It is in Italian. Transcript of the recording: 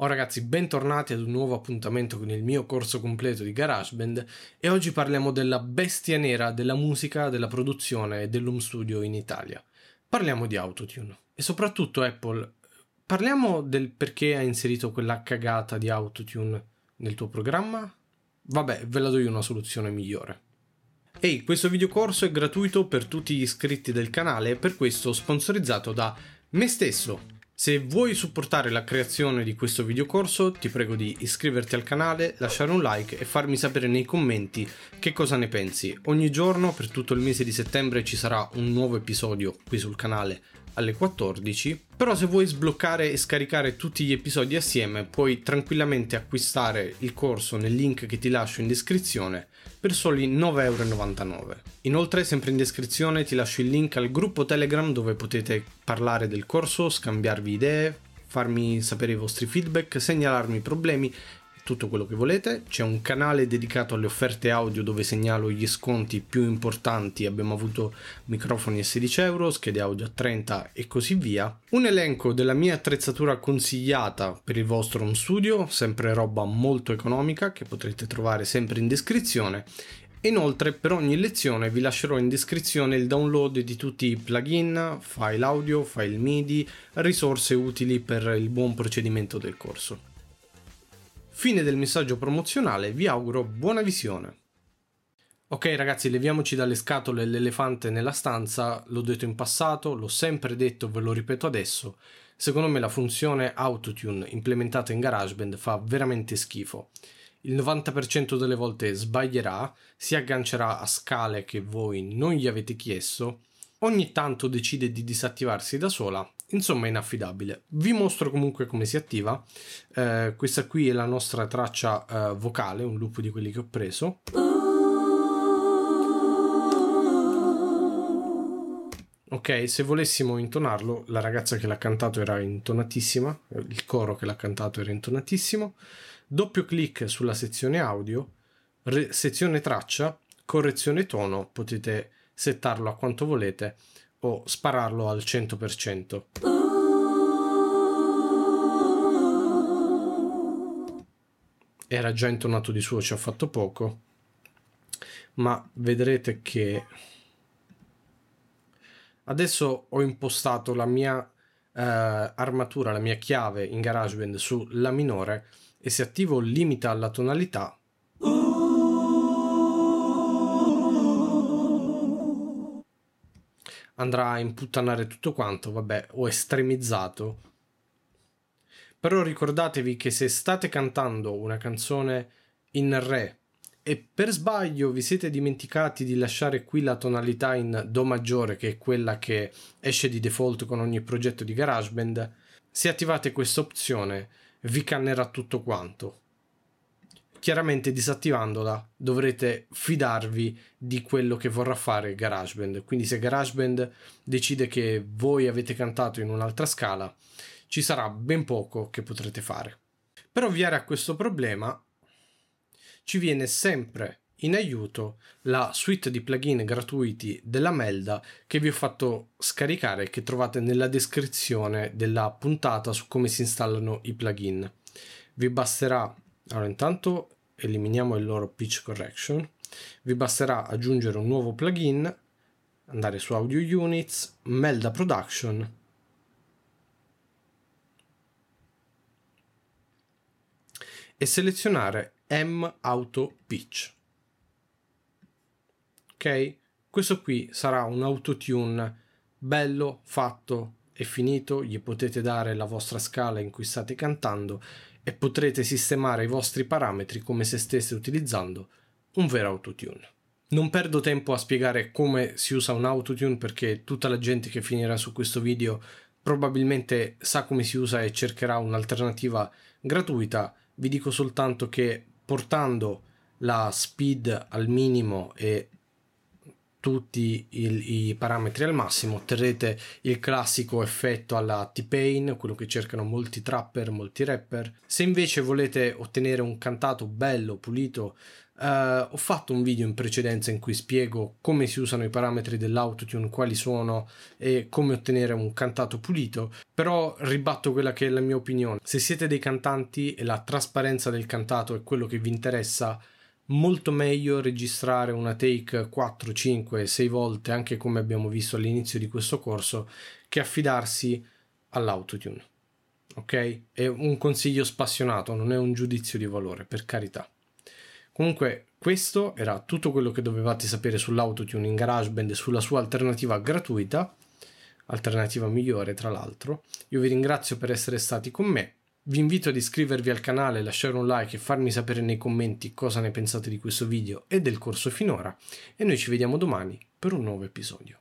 Oh ragazzi, bentornati ad un nuovo appuntamento con il mio corso completo di GarageBand e oggi parliamo della bestia nera della musica, della produzione e dell'home studio in Italia. Parliamo di Autotune e soprattutto Apple, parliamo del perché ha inserito quella cagata di Autotune nel tuo programma? Vabbè, ve la do io una soluzione migliore. Ehi, hey, questo videocorso è gratuito per tutti gli iscritti del canale e per questo sponsorizzato da me stesso se vuoi supportare la creazione di questo videocorso ti prego di iscriverti al canale, lasciare un like e farmi sapere nei commenti che cosa ne pensi. Ogni giorno per tutto il mese di settembre ci sarà un nuovo episodio qui sul canale alle 14. Però se vuoi sbloccare e scaricare tutti gli episodi assieme puoi tranquillamente acquistare il corso nel link che ti lascio in descrizione per soli 9,99€. Inoltre sempre in descrizione ti lascio il link al gruppo Telegram dove potete parlare del corso, scambiarvi idee, farmi sapere i vostri feedback, segnalarmi problemi tutto quello che volete. C'è un canale dedicato alle offerte audio dove segnalo gli sconti più importanti. Abbiamo avuto microfoni a 16 euro, schede audio a 30 e così via. Un elenco della mia attrezzatura consigliata per il vostro home studio, sempre roba molto economica che potrete trovare sempre in descrizione. Inoltre per ogni lezione vi lascerò in descrizione il download di tutti i plugin, file audio, file MIDI, risorse utili per il buon procedimento del corso. Fine del messaggio promozionale, vi auguro buona visione. Ok ragazzi, leviamoci dalle scatole l'elefante nella stanza, l'ho detto in passato, l'ho sempre detto, e ve lo ripeto adesso. Secondo me la funzione autotune implementata in GarageBand fa veramente schifo. Il 90% delle volte sbaglierà, si aggancerà a scale che voi non gli avete chiesto, ogni tanto decide di disattivarsi da sola insomma è inaffidabile. Vi mostro comunque come si attiva. Eh, questa qui è la nostra traccia eh, vocale, un loop di quelli che ho preso. Ok, se volessimo intonarlo, la ragazza che l'ha cantato era intonatissima, il coro che l'ha cantato era intonatissimo. Doppio clic sulla sezione audio, re- sezione traccia, correzione tono, potete settarlo a quanto volete o spararlo al 100%. Era già intonato di suo, ci ha fatto poco, ma vedrete che adesso ho impostato la mia eh, armatura, la mia chiave in GarageBand sulla minore e se attivo limita alla tonalità andrà a imputtanare tutto quanto, vabbè, ho estremizzato. Però ricordatevi che se state cantando una canzone in re e per sbaglio vi siete dimenticati di lasciare qui la tonalità in do maggiore, che è quella che esce di default con ogni progetto di GarageBand, se attivate questa opzione vi cannerà tutto quanto chiaramente disattivandola dovrete fidarvi di quello che vorrà fare GarageBand. Quindi se GarageBand decide che voi avete cantato in un'altra scala, ci sarà ben poco che potrete fare. Per ovviare a questo problema ci viene sempre in aiuto la suite di plugin gratuiti della Melda che vi ho fatto scaricare e che trovate nella descrizione della puntata su come si installano i plugin. Vi basterà allora, intanto eliminiamo il loro pitch correction. Vi basterà aggiungere un nuovo plugin, andare su Audio Units, Melda Production. E selezionare M Auto Pitch. Ok? Questo qui sarà un autotune bello fatto e finito, gli potete dare la vostra scala in cui state cantando e potrete sistemare i vostri parametri come se stesse utilizzando un vero autotune. Non perdo tempo a spiegare come si usa un autotune perché tutta la gente che finirà su questo video probabilmente sa come si usa e cercherà un'alternativa gratuita. Vi dico soltanto che portando la speed al minimo e tutti il, i parametri al massimo otterrete il classico effetto alla T-Pain, quello che cercano molti trapper, molti rapper. Se invece volete ottenere un cantato bello, pulito, Uh, ho fatto un video in precedenza in cui spiego come si usano i parametri dell'autotune, quali sono e come ottenere un cantato pulito, però ribatto quella che è la mia opinione. Se siete dei cantanti e la trasparenza del cantato è quello che vi interessa, molto meglio registrare una take 4, 5, 6 volte, anche come abbiamo visto all'inizio di questo corso, che affidarsi all'autotune. Ok? È un consiglio spassionato, non è un giudizio di valore, per carità. Comunque, questo era tutto quello che dovevate sapere sull'autotune in GarageBand e sulla sua alternativa gratuita, alternativa migliore tra l'altro. Io vi ringrazio per essere stati con me vi invito ad iscrivervi al canale, lasciare un like e farmi sapere nei commenti cosa ne pensate di questo video e del corso finora e noi ci vediamo domani per un nuovo episodio.